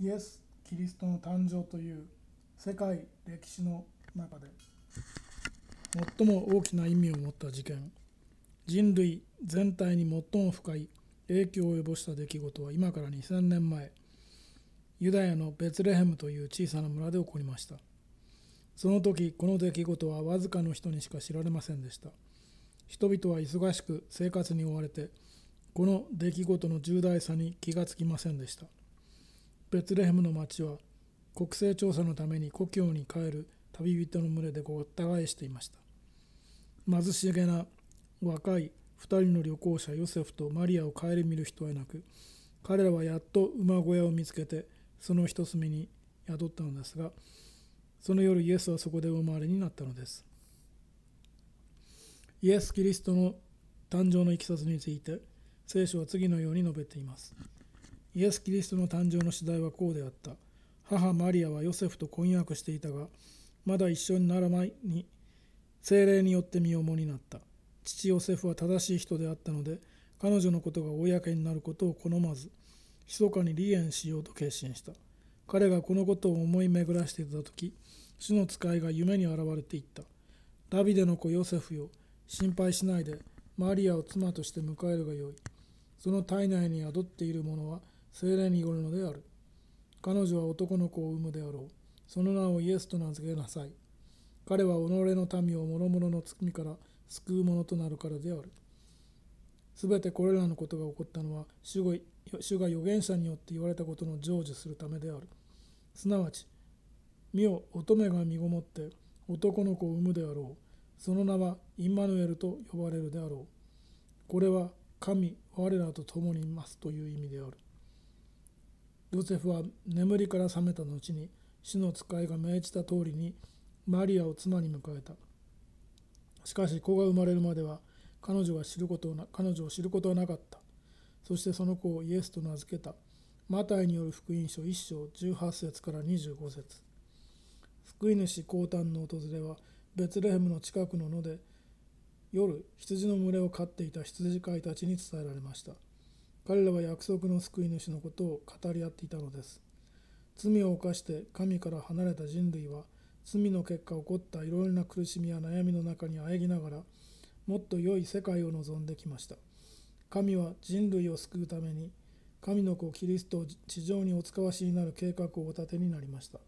イエス・キリストの誕生という世界歴史の中で最も大きな意味を持った事件人類全体に最も深い影響を及ぼした出来事は今から2000年前ユダヤのベツレヘムという小さな村で起こりましたその時この出来事はわずかの人にしか知られませんでした人々は忙しく生活に追われてこの出来事の重大さに気がつきませんでしたベツレヘムの町は国勢調査のために故郷に帰る旅人の群れでごった返していました貧しげな若い2人の旅行者ヨセフとマリアを顧みる人はなく彼らはやっと馬小屋を見つけてその一隅に宿ったのですがその夜イエスはそこでお生まれになったのですイエス・キリストの誕生のいきさつについて聖書は次のように述べています。イエス・キリストの誕生の次第はこうであった。母マリアはヨセフと婚約していたが、まだ一緒にならないに、精霊によって身重になった。父ヨセフは正しい人であったので、彼女のことが公になることを好まず、密かに離縁しようと決心した。彼がこのことを思い巡らしていた時、主の使いが夢に現れていった。ダビデの子ヨセフよ、心配しないで、マリアを妻として迎えるがよい。その体内に宿っている者は、精霊によるのである。彼女は男の子を産むであろう。その名をイエスと名付けなさい。彼は己の民を諸々の罪から救う者となるからである。すべてこれらのことが起こったのは主が預言者によって言われたことの成就するためである。すなわち、見よ乙女が身ごもって男の子を産むであろう。その名はインマヌエルと呼ばれるであろう。これは神我らと共にいますという意味である。ヨセフは眠りから覚めた後に主の使いが命じた通りにマリアを妻に迎えたしかし子が生まれるまでは彼女は知ることをな彼女を知ることはなかったそしてその子をイエスと名付けたマタイによる福音書1章18節から25節福井主降誕の訪れはベツレヘムの近くの野で夜羊の群れを飼っていた羊飼いたちに伝えられました彼らは約束の救い主のことを語り合っていたのです罪を犯して神から離れた人類は罪の結果起こったいろいろな苦しみや悩みの中にあえぎながらもっと良い世界を望んできました神は人類を救うために神の子キリストを地上にお使わしになる計画をお立てになりました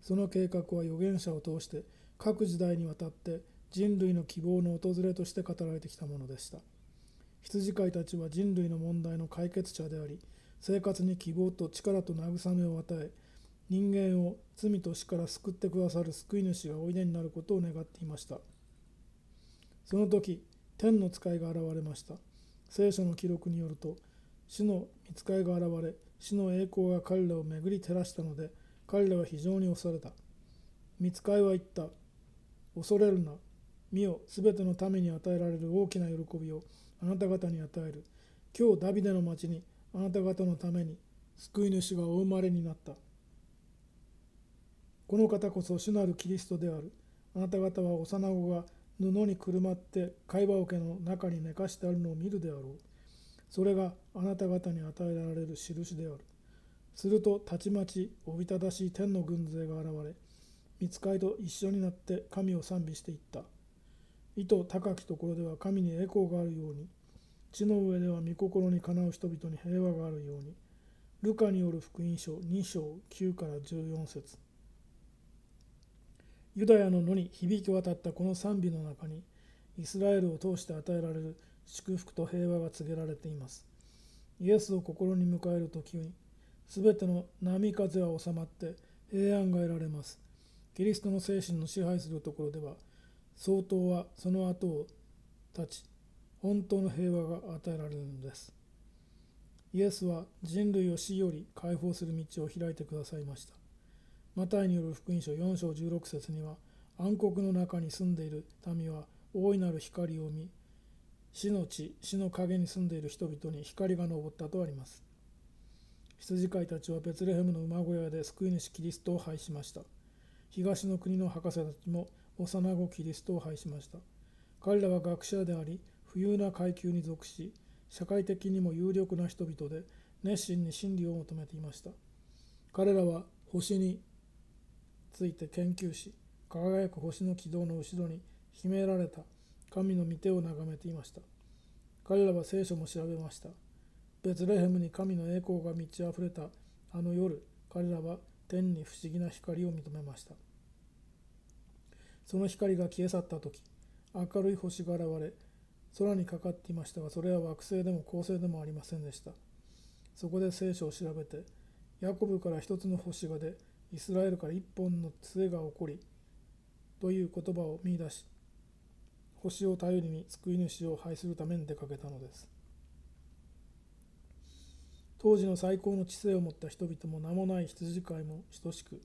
その計画は預言者を通して各時代にわたって人類の希望の訪れとして語られてきたものでした羊飼いたちは人類の問題の解決者であり生活に希望と力と慰めを与え人間を罪と死から救ってくださる救い主がおいでになることを願っていましたその時天の使いが現れました聖書の記録によると死の見使いが現れ死の栄光が彼らを巡り照らしたので彼らは非常に恐れた見使いは言った恐れるな見よすべての民に与えられる大きな喜びをあなた方に与える今日ダビデの町にあなた方のために救い主がお生まれになったこの方こそ主なるキリストであるあなた方は幼子が布にくるまって貝羽桶の中に寝かしてあるのを見るであろうそれがあなた方に与えられる印であるするとたちまちおびただしい天の軍勢が現れ見つかりと一緒になって神を賛美していった意図高きところでは神に栄光があるように地の上では御心にかなう人々に平和があるようにルカによる福音書2章9から14節ユダヤの野に響き渡ったこの賛美の中にイスラエルを通して与えられる祝福と平和が告げられていますイエスを心に迎える時に全ての波風は収まって平安が得られますキリストの精神の支配するところでは総統はその後を立ち本当の平和が与えられるのですイエスは人類を死より解放する道を開いてくださいましたマタイによる福音書4章16節には暗黒の中に住んでいる民は大いなる光を見死の地死の陰に住んでいる人々に光が昇ったとあります羊飼いたちはベツレヘムの馬小屋で救い主キリストを拝しました東の国の博士たちも幼子キリストを拝しました彼らは学者であり富裕な階級に属し社会的にも有力な人々で熱心に真理を求めていました彼らは星について研究し輝く星の軌道の後ろに秘められた神の御手を眺めていました彼らは聖書も調べましたベツレヘムに神の栄光が満ち溢れたあの夜彼らは天に不思議な光を認めましたその光が消え去った時明るい星が現れ空にかかっていましたがそれは惑星でも恒星でもありませんでしたそこで聖書を調べてヤコブから一つの星が出イスラエルから一本の杖が起こりという言葉を見いだし星を頼りに救い主を拝するために出かけたのです当時の最高の知性を持った人々も名もない羊飼いも等しく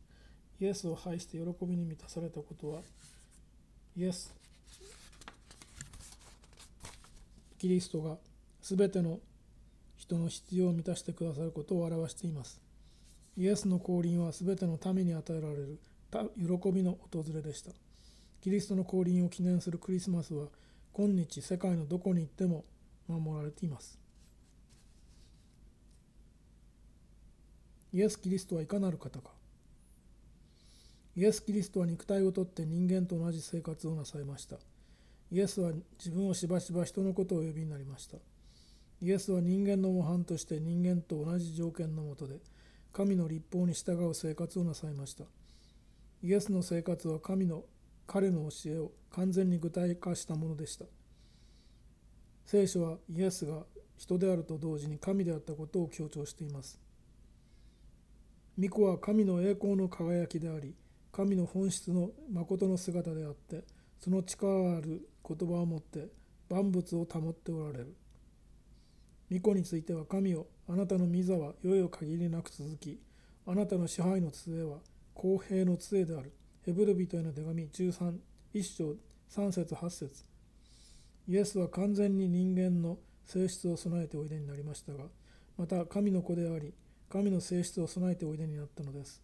イエスを拝して喜びに満たされたことはイエスキリストが全ての人の必要を満たしてくださることを表していますイエスの降臨は全ての民に与えられる喜びの訪れでしたキリストの降臨を記念するクリスマスは今日世界のどこに行っても守られていますイエス・キリストはいかなる方かイエス・キリストは肉体をとって人間と同じ生活をなさいました。イエスは自分をしばしば人のことをお呼びになりました。イエスは人間の模範として人間と同じ条件のもとで、神の立法に従う生活をなさいました。イエスの生活は神の彼の教えを完全に具体化したものでした。聖書はイエスが人であると同時に神であったことを強調しています。巫女は神の栄光の輝きであり、神の本質の誠の姿であってその力ある言葉をもって万物を保っておられる御子については神をあなたの御座はよよ限りなく続きあなたの支配の杖は公平の杖であるヘブル人への手紙13 1章3節8節イエスは完全に人間の性質を備えておいでになりましたがまた神の子であり神の性質を備えておいでになったのです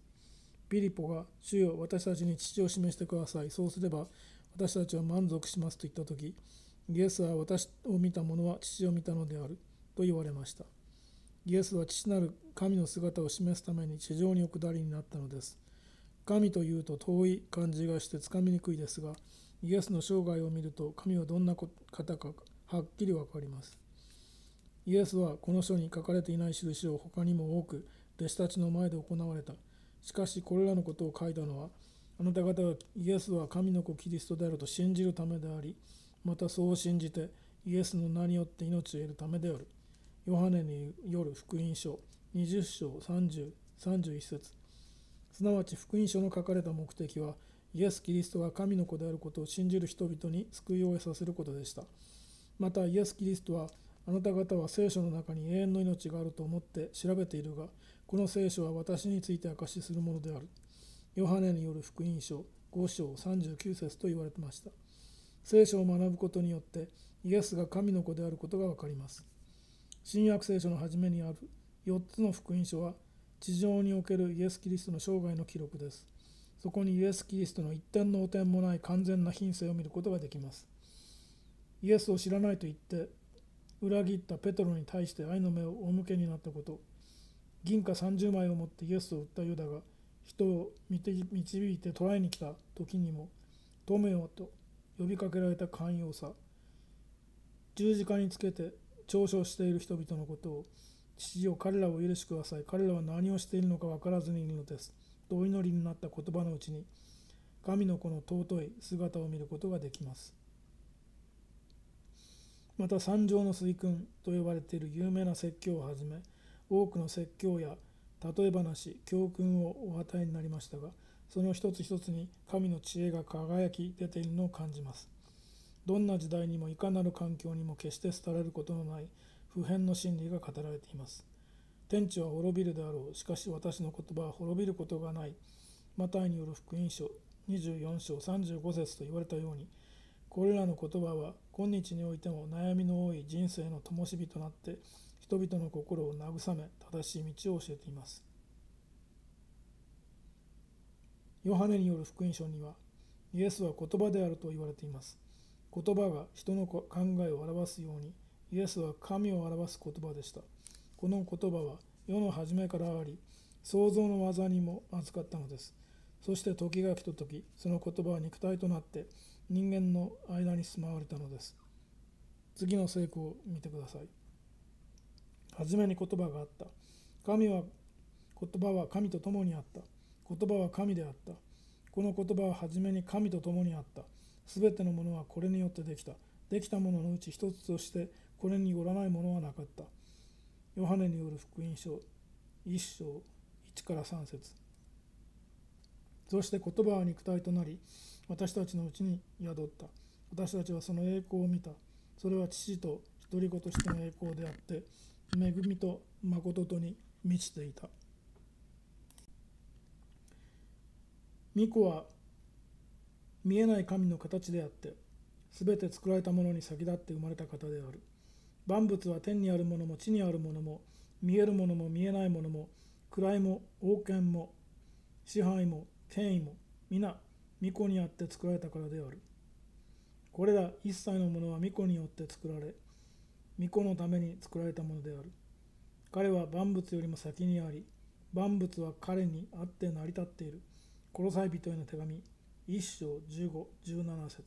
ピリポが「主よ私たちに父を示してくださいそうすれば私たちは満足します」と言った時イエスは私を見た者は父を見たのであると言われましたイエスは父なる神の姿を示すために地上にお下りになったのです神というと遠い感じがしてつかみにくいですがイエスの生涯を見ると神はどんな方かはっきりわかりますイエスはこの書に書かれていない印を他にも多く弟子たちの前で行われたしかしこれらのことを書いたのはあなた方はイエスは神の子キリストであると信じるためでありまたそう信じてイエスの名によって命を得るためである。ヨハネによる福音書20章30 31節すなわち福音書の書かれた目的はイエス・キリストが神の子であることを信じる人々に救いを得させることでした。またイエス・キリストはあなた方は聖書の中に永遠の命があると思って調べているがこの聖書は私について証しするものである。ヨハネによる福音書5章39節と言われてました。聖書を学ぶことによってイエスが神の子であることが分かります。新約聖書の初めにある4つの福音書は地上におけるイエス・キリストの生涯の記録です。そこにイエス・キリストの一点の汚点もない完全な品性を見ることができます。イエスを知らないと言って裏切ったペトロに対して愛の目をお向けになったこと銀貨30枚を持ってイエスを売ったユダが人を導いて捕らえに来た時にも「止めよ」と呼びかけられた寛容さ十字架につけて嘲笑している人々のことを「父よ彼らを許しください彼らは何をしているのか分からずにいるのです」とお祈りになった言葉のうちに神の子の尊い姿を見ることができますまた三条の水訓と呼ばれている有名な説教をはじめ多くの説教や例え話教訓をお与えになりましたがその一つ一つに神の知恵が輝き出ているのを感じますどんな時代にもいかなる環境にも決して廃れることのない普遍の真理が語られています天地は滅びるであろうしかし私の言葉は滅びることがないマタイによる福音書24章35節と言われたようにこれらの言葉は今日においても悩みの多い人生の灯火となって人々の心を慰め正しい道を教えていますヨハネによる福音書にはイエスは言葉であると言われています言葉が人の考えを表すようにイエスは神を表す言葉でしたこの言葉は世の初めからあり創造の技にも扱ったのですそして時が来た時その言葉は肉体となって人間の間に住まわれたのです次の聖句を見てください初めに言葉があった。神は言葉は神と共にあった。言葉は神であった。この言葉は初めに神と共にあった。すべてのものはこれによってできた。できたもののうち一つとしてこれによらないものはなかった。ヨハネによる福音書1章1から3節そして言葉は肉体となり私たちのうちに宿った私たちはその栄光を見たそれは父と独り子としての栄光であって恵みと誠とに満ちていた巫女は見えない神の形であって全て作られたものに先立って生まれた方である万物は天にあるものも地にあるものも見えるものも見えないものも位も王権も支配も権威も皆巫女にあって作られたからであるこれら一切のものは巫女によって作られ御子のために作られたものである彼は万物よりも先にあり万物は彼にあって成り立っている殺さえ人への手紙1章1517節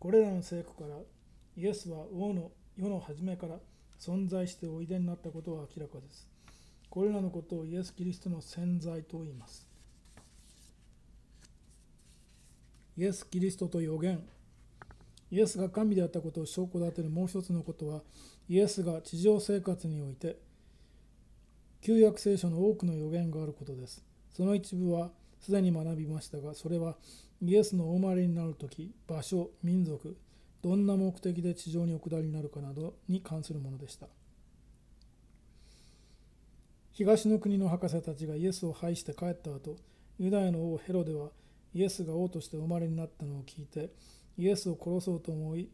これらの聖句からイエスは王の世の初めから存在しておいでになったことは明らかですこれらのことをイエス・キリストの潜在と言いますイエス・キリストと予言イエスが神であったことを証拠立てるもう一つのことはイエスが地上生活において旧約聖書の多くの予言があることですその一部はすでに学びましたがそれはイエスのお生まれになる時場所民族どんな目的で地上にお下りになるかなどに関するものでした東の国の博士たちがイエスを拝して帰った後ユダヤの王ヘロデはイエスが王としてお生まれになったのを聞いてイエスを殺そうと思い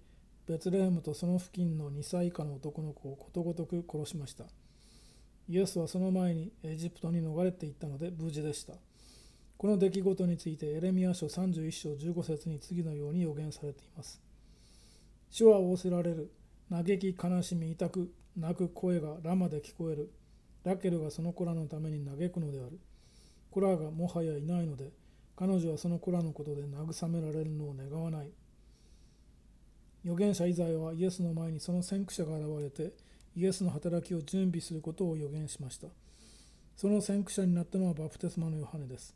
ベツレヘムとその付近の2歳以下の男の子をことごとく殺しましたイエスはその前にエジプトに逃れていったので無事でしたこの出来事についてエレミア書31章15節に次のように予言されています主は仰せられる嘆き悲しみ痛く泣く声がラマで聞こえるラケルがその子らのために嘆くのである子らがもはやいないので彼女はその子らのことで慰められるのを願わない預言者イザヤはイエスの前にその先駆者が現れてイエスの働きを準備することを予言しましたその先駆者になったのはバプテスマのヨハネです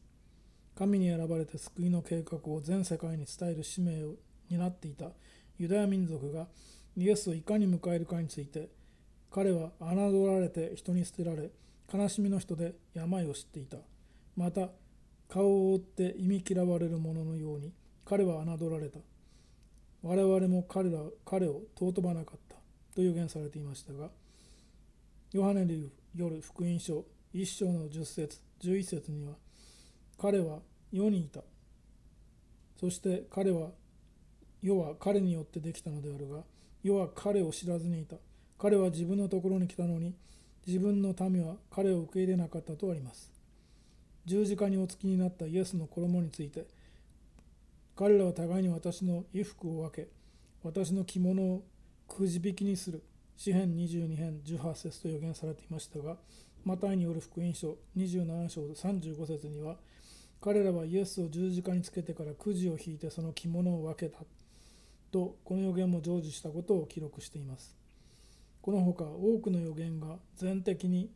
神に選ばれて救いの計画を全世界に伝える使命を担っていたユダヤ民族がイエスをいかに迎えるかについて彼は侮られて人に捨てられ悲しみの人で病を知っていたまた顔を覆って忌み嫌われる者のように彼は侮られた我々も彼ら彼を尊ばなかったと予言されていましたがヨハネによる福音書1章の10節11節には彼は世にいたそして彼は世は彼によってできたのであるが世は彼を知らずにいた彼は自分のところに来たのに自分の民は彼を受け入れなかったとあります十字架にお付きになったイエスの衣について「彼らは互いに私の衣服を分け、私の着物をくじ引きにする。詩編22編18節と予言されていましたが、マタイによる福音書27章35節には、彼らはイエスを十字架につけてからくじを引いてその着物を分けた。と、この予言も成就したことを記録しています。このほか多くの予言が全的に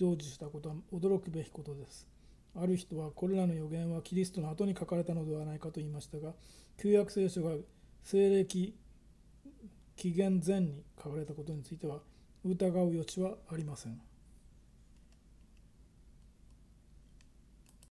成就したことは驚くべきことです。ある人はこれらの予言はキリストの後に書かれたのではないかと言いましたが旧約聖書が西暦紀元前に書かれたことについては疑う余地はありません